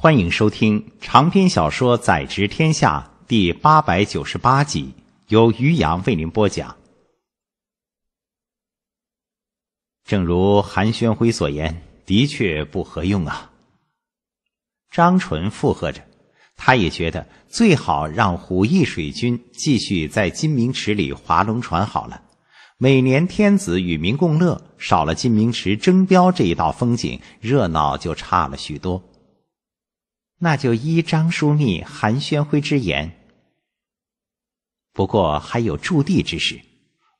欢迎收听长篇小说《宰执天下》第八百九十八集，由于洋为您播讲。正如韩宣辉所言，的确不合用啊。张纯附和着，他也觉得最好让虎翼水军继续在金明池里划龙船好了。每年天子与民共乐，少了金明池征标这一道风景，热闹就差了许多。那就依张书密、韩宣辉之言。不过还有驻地之事，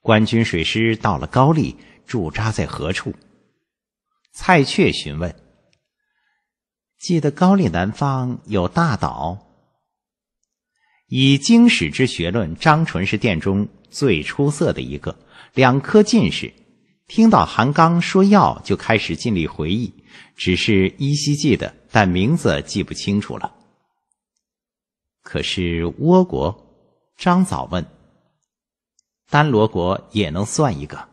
官军水师到了高丽，驻扎在何处？蔡确询问。记得高丽南方有大岛。以经史之学论，张纯是殿中最出色的一个，两科进士。听到韩刚说要，就开始尽力回忆，只是依稀记得。但名字记不清楚了。可是倭国，张藻问，丹罗国也能算一个。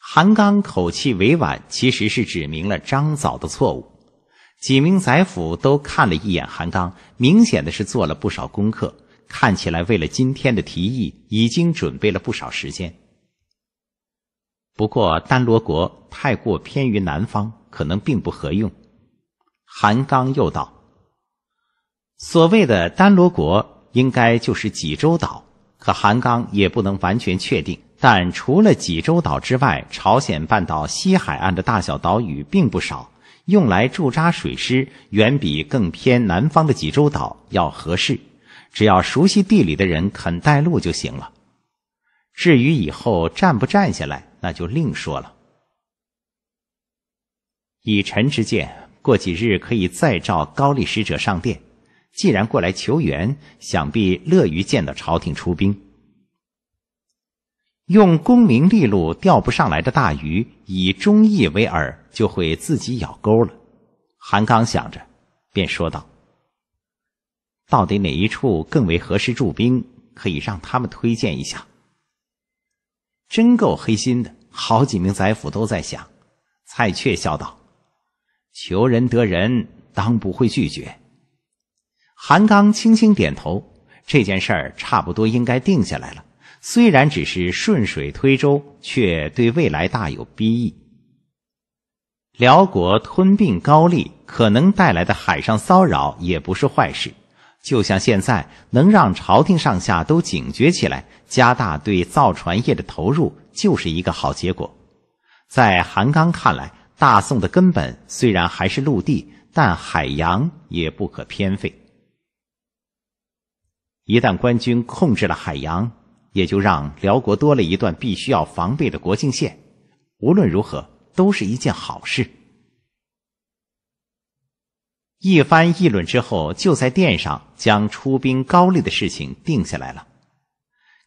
韩刚口气委婉，其实是指明了张藻的错误。几名宰府都看了一眼韩刚，明显的是做了不少功课，看起来为了今天的提议，已经准备了不少时间。不过丹罗国太过偏于南方，可能并不合用。韩刚又道：“所谓的丹罗国，应该就是济州岛。可韩刚也不能完全确定。但除了济州岛之外，朝鲜半岛西海岸的大小岛屿并不少，用来驻扎水师，远比更偏南方的济州岛要合适。只要熟悉地理的人肯带路就行了。至于以后站不站下来，那就另说了。以臣之见。”过几日可以再召高丽使者上殿。既然过来求援，想必乐于见到朝廷出兵。用功名利禄钓不上来的大鱼，以忠义为饵，就会自己咬钩了。韩刚想着，便说道：“到底哪一处更为合适驻兵？可以让他们推荐一下。”真够黑心的，好几名宰辅都在想。蔡确笑道。求人得人，当不会拒绝。韩刚轻轻点头，这件事儿差不多应该定下来了。虽然只是顺水推舟，却对未来大有裨益。辽国吞并高丽，可能带来的海上骚扰也不是坏事。就像现在，能让朝廷上下都警觉起来，加大对造船业的投入，就是一个好结果。在韩刚看来。大宋的根本虽然还是陆地，但海洋也不可偏废。一旦官军控制了海洋，也就让辽国多了一段必须要防备的国境线，无论如何都是一件好事。一番议论之后，就在殿上将出兵高丽的事情定下来了。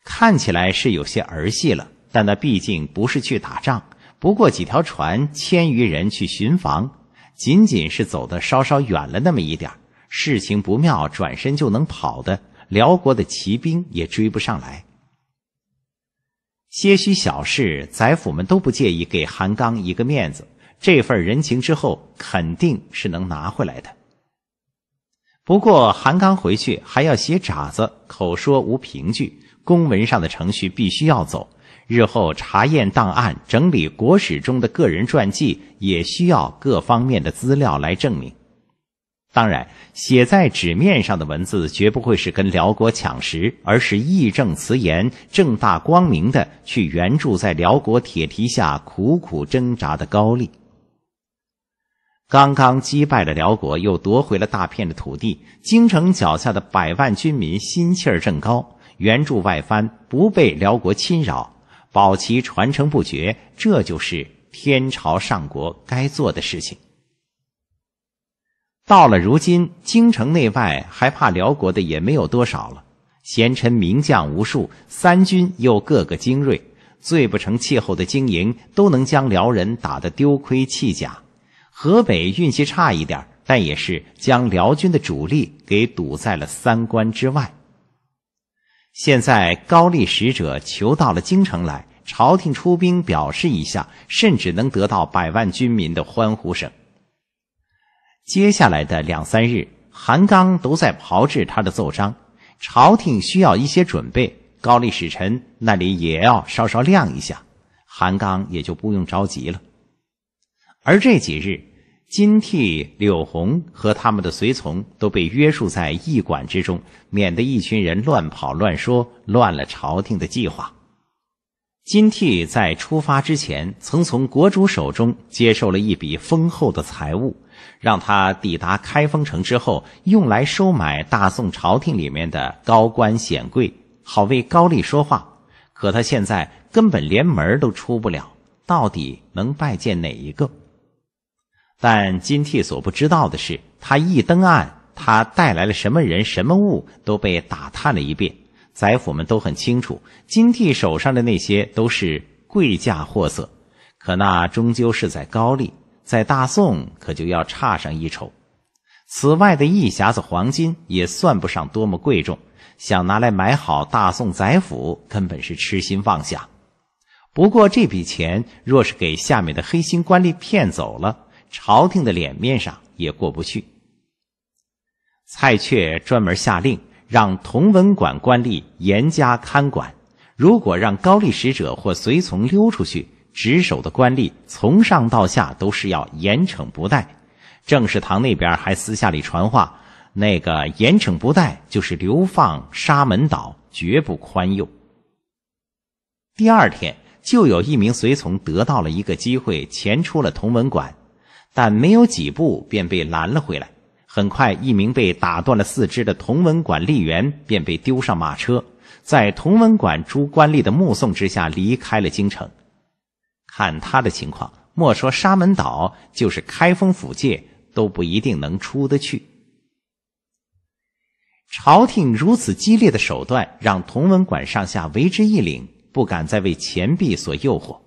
看起来是有些儿戏了，但那毕竟不是去打仗。不过几条船，千余人去巡防，仅仅是走的稍稍远了那么一点，事情不妙，转身就能跑的辽国的骑兵也追不上来。些许小事，宰府们都不介意给韩刚一个面子，这份人情之后肯定是能拿回来的。不过韩刚回去还要写札子，口说无凭据，公文上的程序必须要走。日后查验档案、整理国史中的个人传记，也需要各方面的资料来证明。当然，写在纸面上的文字绝不会是跟辽国抢食，而是义正辞严、正大光明的去援助在辽国铁蹄下苦苦挣扎的高丽。刚刚击败了辽国，又夺回了大片的土地，京城脚下的百万军民心气儿正高，援助外藩，不被辽国侵扰。保其传承不绝，这就是天朝上国该做的事情。到了如今，京城内外还怕辽国的也没有多少了。贤臣名将无数，三军又个个精锐，最不成气候的经营都能将辽人打得丢盔弃甲。河北运气差一点，但也是将辽军的主力给堵在了三关之外。现在高丽使者求到了京城来，朝廷出兵表示一下，甚至能得到百万军民的欢呼声。接下来的两三日，韩刚都在炮制他的奏章。朝廷需要一些准备，高丽使臣那里也要稍稍亮一下，韩刚也就不用着急了。而这几日。金替、柳红和他们的随从都被约束在驿馆之中，免得一群人乱跑、乱说，乱了朝廷的计划。金替在出发之前，曾从国主手中接受了一笔丰厚的财物，让他抵达开封城之后，用来收买大宋朝廷里面的高官显贵，好为高丽说话。可他现在根本连门都出不了，到底能拜见哪一个？但金替所不知道的是，他一登岸，他带来了什么人、什么物都被打探了一遍。宰府们都很清楚，金替手上的那些都是贵价货色，可那终究是在高丽，在大宋可就要差上一筹。此外的一匣子黄金也算不上多么贵重，想拿来买好大宋宰府，根本是痴心妄想。不过这笔钱若是给下面的黑心官吏骗走了，朝廷的脸面上也过不去。蔡确专门下令，让同文馆官吏严加看管。如果让高丽使者或随从溜出去，值守的官吏从上到下都是要严惩不贷。政事堂那边还私下里传话，那个严惩不贷就是流放沙门岛，绝不宽宥。第二天，就有一名随从得到了一个机会，潜出了同文馆。但没有几步便被拦了回来。很快，一名被打断了四肢的同文馆吏员便被丢上马车，在同文馆朱官吏的目送之下离开了京城。看他的情况，莫说沙门岛，就是开封府界，都不一定能出得去。朝廷如此激烈的手段，让同文馆上下为之一凛，不敢再为钱币所诱惑。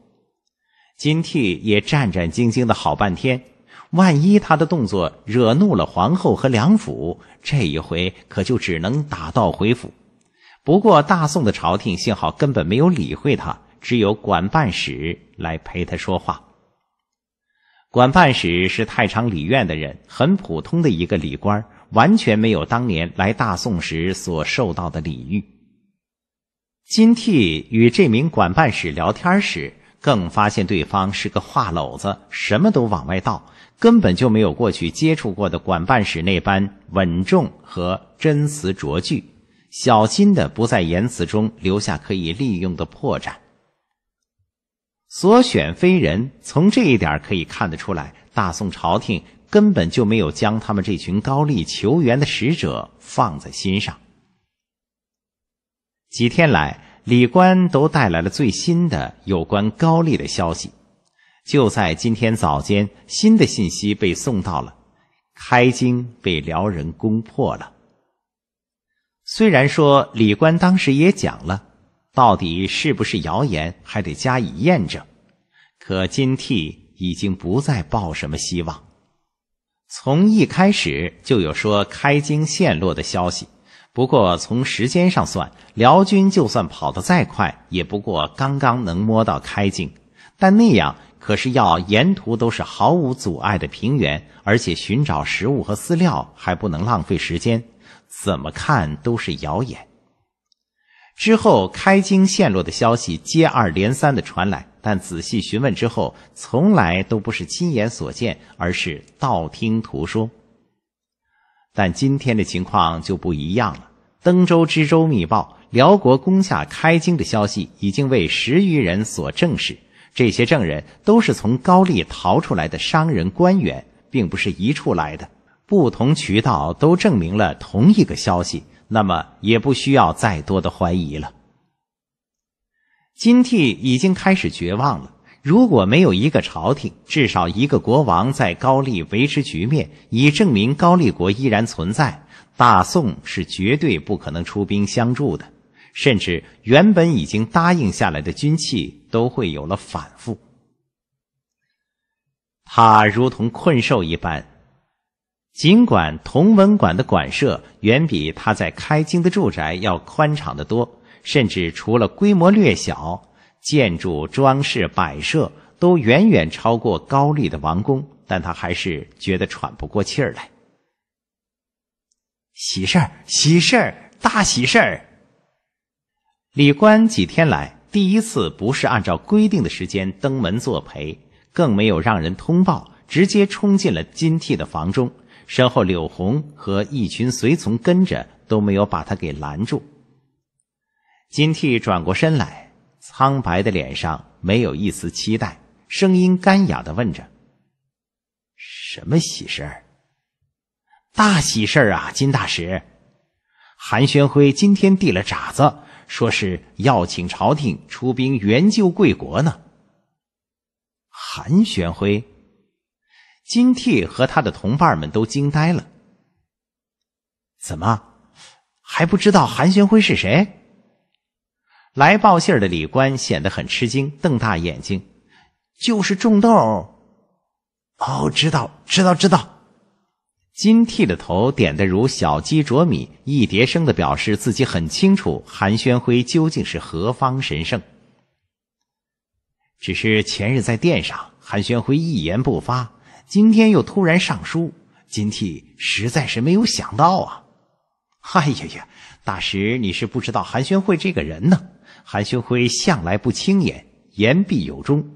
金替也战战兢兢的好半天。万一他的动作惹怒了皇后和梁府，这一回可就只能打道回府。不过大宋的朝廷幸好根本没有理会他，只有管办使来陪他说话。管办使是太常礼院的人，很普通的一个礼官，完全没有当年来大宋时所受到的礼遇。金替与这名管办使聊天时，更发现对方是个话篓子，什么都往外倒。根本就没有过去接触过的管办使那般稳重和真词拙句，小心的不在言辞中留下可以利用的破绽。所选非人，从这一点可以看得出来，大宋朝廷根本就没有将他们这群高丽求援的使者放在心上。几天来，李官都带来了最新的有关高丽的消息。就在今天早间，新的信息被送到了。开京被辽人攻破了。虽然说李官当时也讲了，到底是不是谣言还得加以验证，可金替已经不再抱什么希望。从一开始就有说开京陷落的消息，不过从时间上算，辽军就算跑得再快，也不过刚刚能摸到开京，但那样。可是要沿途都是毫无阻碍的平原，而且寻找食物和饲料还不能浪费时间，怎么看都是谣言。之后开京陷落的消息接二连三的传来，但仔细询问之后，从来都不是亲眼所见，而是道听途说。但今天的情况就不一样了，登州知州密报，辽国攻下开京的消息已经为十余人所证实。这些证人都是从高丽逃出来的商人官员，并不是一处来的，不同渠道都证明了同一个消息，那么也不需要再多的怀疑了。金替已经开始绝望了。如果没有一个朝廷，至少一个国王在高丽维持局面，以证明高丽国依然存在，大宋是绝对不可能出兵相助的。甚至原本已经答应下来的军器都会有了反复。他如同困兽一般，尽管同文馆的馆舍远比他在开京的住宅要宽敞得多，甚至除了规模略小，建筑装饰摆设都远远超过高丽的王宫，但他还是觉得喘不过气儿来。喜事儿，喜事儿，大喜事儿！李官几天来第一次不是按照规定的时间登门作陪，更没有让人通报，直接冲进了金替的房中，身后柳红和一群随从跟着，都没有把他给拦住。金替转过身来，苍白的脸上没有一丝期待，声音干哑的问着：“什么喜事儿？大喜事儿啊，金大使，韩宣辉今天递了札子。”说是要请朝廷出兵援救贵国呢。韩玄辉、金替和他的同伴们都惊呆了。怎么还不知道韩玄辉是谁？来报信的李官显得很吃惊，瞪大眼睛。就是种豆。哦，知道，知道，知道。金剃的头点的如小鸡啄米，一叠声的表示自己很清楚韩宣辉究竟是何方神圣。只是前日在殿上，韩宣辉一言不发，今天又突然上书，金剃实在是没有想到啊！哎呀呀，大师你是不知道韩宣辉这个人呢。韩宣辉向来不轻言，言必有终。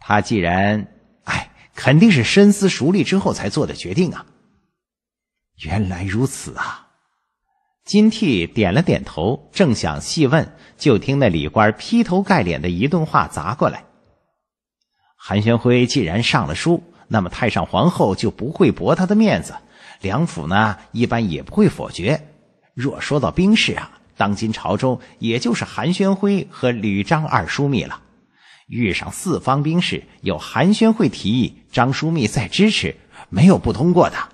他既然哎，肯定是深思熟虑之后才做的决定啊。原来如此啊！金替点了点头，正想细问，就听那李官劈头盖脸的一顿话砸过来。韩宣辉既然上了书，那么太上皇后就不会驳他的面子，梁府呢一般也不会否决。若说到兵事啊，当今朝中也就是韩宣辉和吕章二枢密了。遇上四方兵士，有韩宣会提议，张枢密再支持，没有不通过的。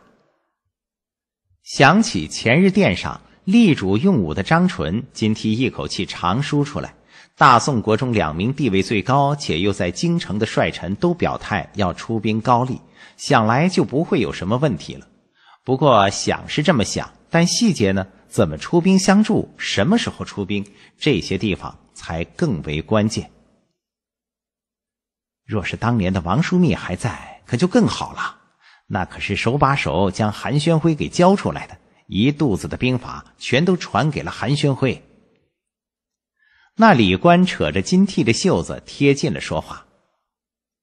想起前日殿上力主用武的张纯，今提一口气长舒出来。大宋国中两名地位最高且又在京城的帅臣都表态要出兵高丽，想来就不会有什么问题了。不过想是这么想，但细节呢？怎么出兵相助？什么时候出兵？这些地方才更为关键。若是当年的王枢密还在，可就更好了。那可是手把手将韩宣辉给教出来的，一肚子的兵法全都传给了韩宣辉。那李官扯着金剃的袖子贴近了说话：“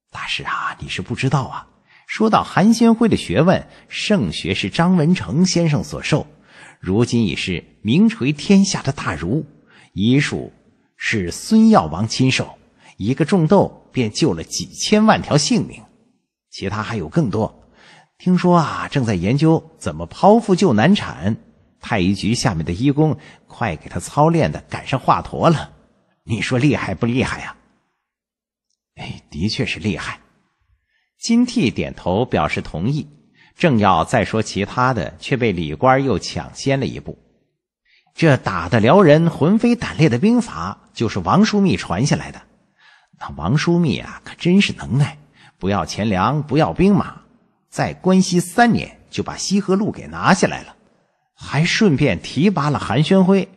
大师啊，你是不知道啊！说到韩宣辉的学问，圣学是张文成先生所授，如今已是名垂天下的大儒；医术是孙耀王亲授，一个种豆便救了几千万条性命，其他还有更多。”听说啊，正在研究怎么剖腹救难产，太医局下面的医工快给他操练的赶上华佗了。你说厉害不厉害呀？哎，的确是厉害。金替点头表示同意，正要再说其他的，却被李官又抢先了一步。这打得辽人魂飞胆裂的兵法，就是王枢密传下来的。那王枢密啊，可真是能耐，不要钱粮，不要兵马。在关西三年，就把西河路给拿下来了，还顺便提拔了韩宣辉。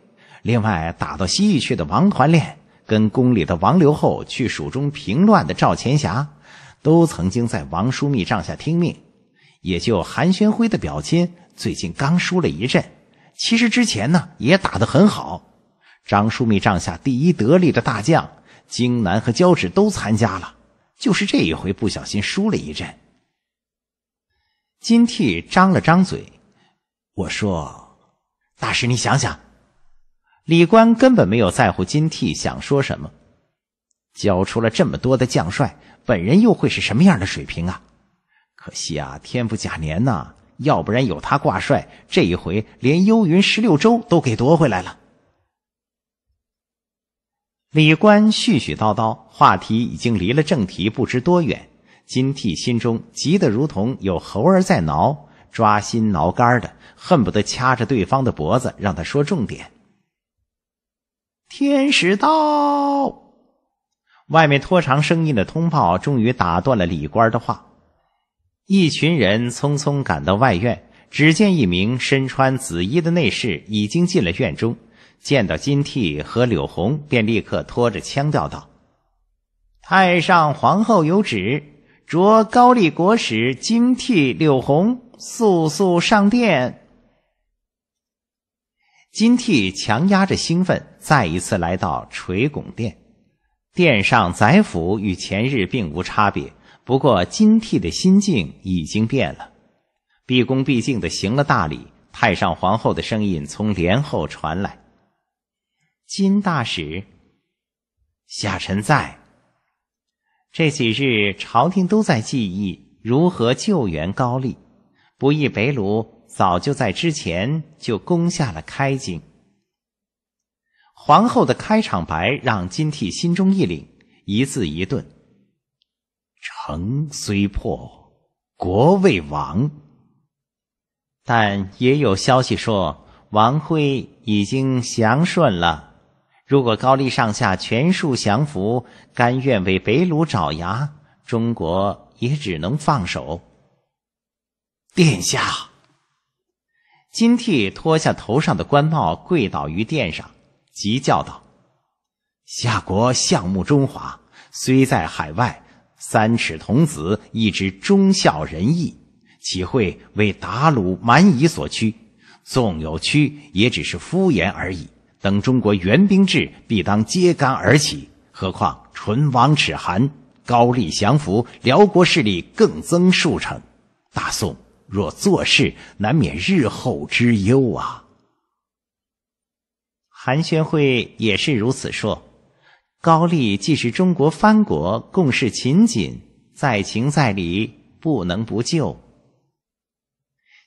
另外，打到西域去的王团练，跟宫里的王留后去蜀中平乱的赵钱霞，都曾经在王枢密帐下听命。也就韩宣辉的表亲，最近刚输了一阵。其实之前呢，也打得很好。张枢密帐下第一得力的大将，荆南和交趾都参加了，就是这一回不小心输了一阵。金替张了张嘴，我说：“大师，你想想。”李官根本没有在乎金替想说什么，教出了这么多的将帅，本人又会是什么样的水平啊？可惜啊，天不假年呐，要不然有他挂帅，这一回连幽云十六州都给夺回来了。李官絮絮叨叨，话题已经离了正题不知多远。金悌心中急得如同有猴儿在挠，抓心挠肝的，恨不得掐着对方的脖子让他说重点。天使到，外面拖长声音的通报终于打断了李官的话。一群人匆匆赶到外院，只见一名身穿紫衣的内侍已经进了院中，见到金悌和柳红，便立刻拖着腔调道：“太上皇后有旨。”着高丽国使金惕柳洪，速速上殿。金惕强压着兴奋，再一次来到垂拱殿。殿上宰府与前日并无差别，不过金惕的心境已经变了。毕恭毕敬的行了大礼，太上皇后的声音从帘后传来：“金大使，下臣在。”这几日，朝廷都在记忆如何救援高丽。不意北虏早就在之前就攻下了开京。皇后的开场白让金替心中一凛，一字一顿：“城虽破，国未亡。但也有消息说，王辉已经降顺了。”如果高丽上下全数降服，甘愿为北虏爪牙，中国也只能放手。殿下，金替脱下头上的官帽，跪倒于殿上，急叫道：“夏国相目中华，虽在海外，三尺童子亦知忠孝仁义，岂会为鞑虏蛮夷所屈？纵有屈，也只是敷衍而已。”等中国援兵至，必当揭竿而起。何况唇亡齿寒，高丽降服，辽国势力更增数成，大宋若坐视，难免日后之忧啊！韩宣惠也是如此说：高丽既是中国藩国，共事勤谨，在情在理，不能不救。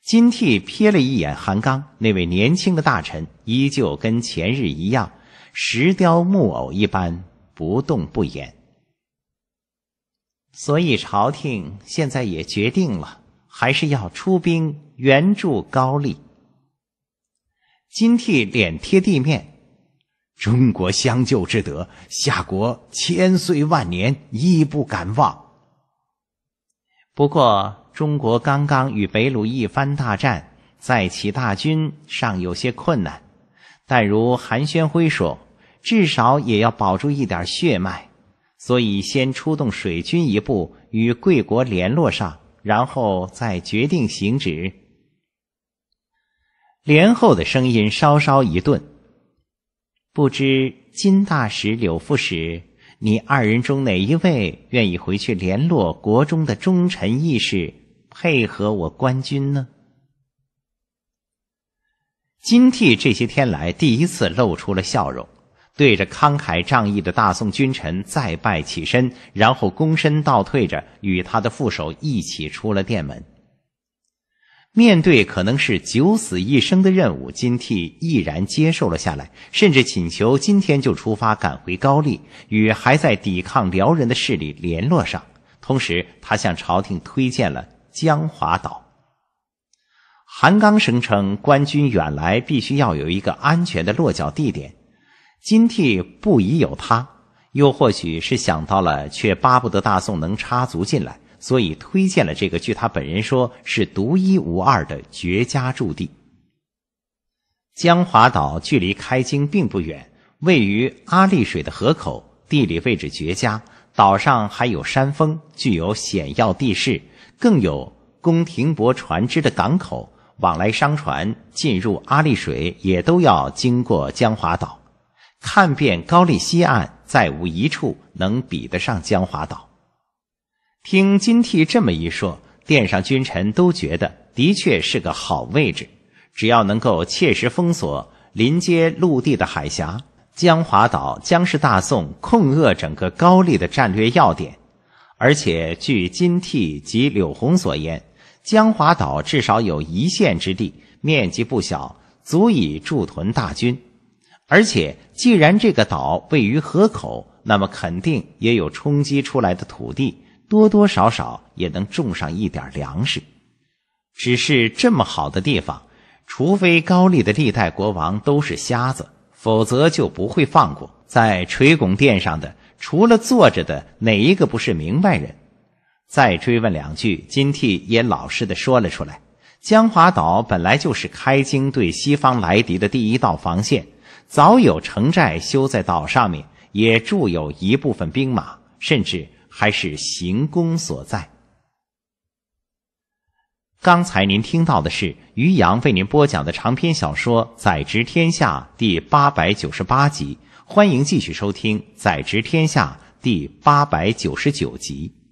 金替瞥了一眼韩刚，那位年轻的大臣依旧跟前日一样，石雕木偶一般不动不言。所以朝廷现在也决定了，还是要出兵援助高丽。金替脸贴地面，中国相救之德，夏国千岁万年亦不敢忘。不过。中国刚刚与北鲁一番大战，在起大军尚有些困难，但如韩宣辉说，至少也要保住一点血脉，所以先出动水军一部与贵国联络上，然后再决定行止。连后的声音稍稍一顿，不知金大使、柳副使，你二人中哪一位愿意回去联络国中的忠臣义士？配合我官军呢？金替这些天来第一次露出了笑容，对着慷慨仗义的大宋君臣再拜起身，然后躬身倒退着，与他的副手一起出了殿门。面对可能是九死一生的任务，金替毅然接受了下来，甚至请求今天就出发赶回高丽，与还在抵抗辽人的势力联络上。同时，他向朝廷推荐了。江华岛，韩刚声称，官军远来，必须要有一个安全的落脚地点。金替不疑有他，又或许是想到了，却巴不得大宋能插足进来，所以推荐了这个据他本人说是独一无二的绝佳驻地。江华岛距离开京并不远，位于阿丽水的河口，地理位置绝佳，岛上还有山峰，具有险要地势。更有宫廷泊船只的港口，往来商船进入阿利水也都要经过江华岛。看遍高丽西岸，再无一处能比得上江华岛。听金替这么一说，殿上君臣都觉得的确是个好位置。只要能够切实封锁临接陆地的海峡，江华岛将是大宋控扼整个高丽的战略要点。而且据金替及柳红所言，江华岛至少有一线之地，面积不小，足以驻屯大军。而且，既然这个岛位于河口，那么肯定也有冲击出来的土地，多多少少也能种上一点粮食。只是这么好的地方，除非高丽的历代国王都是瞎子，否则就不会放过在垂拱殿上的。除了坐着的哪一个不是明白人？再追问两句，金替也老实的说了出来。江华岛本来就是开京对西方来敌的第一道防线，早有城寨修在岛上面，也驻有一部分兵马，甚至还是行宫所在。刚才您听到的是于洋为您播讲的长篇小说《宰执天下》第八百九十八集。欢迎继续收听《宰执天下》第八百九十九集。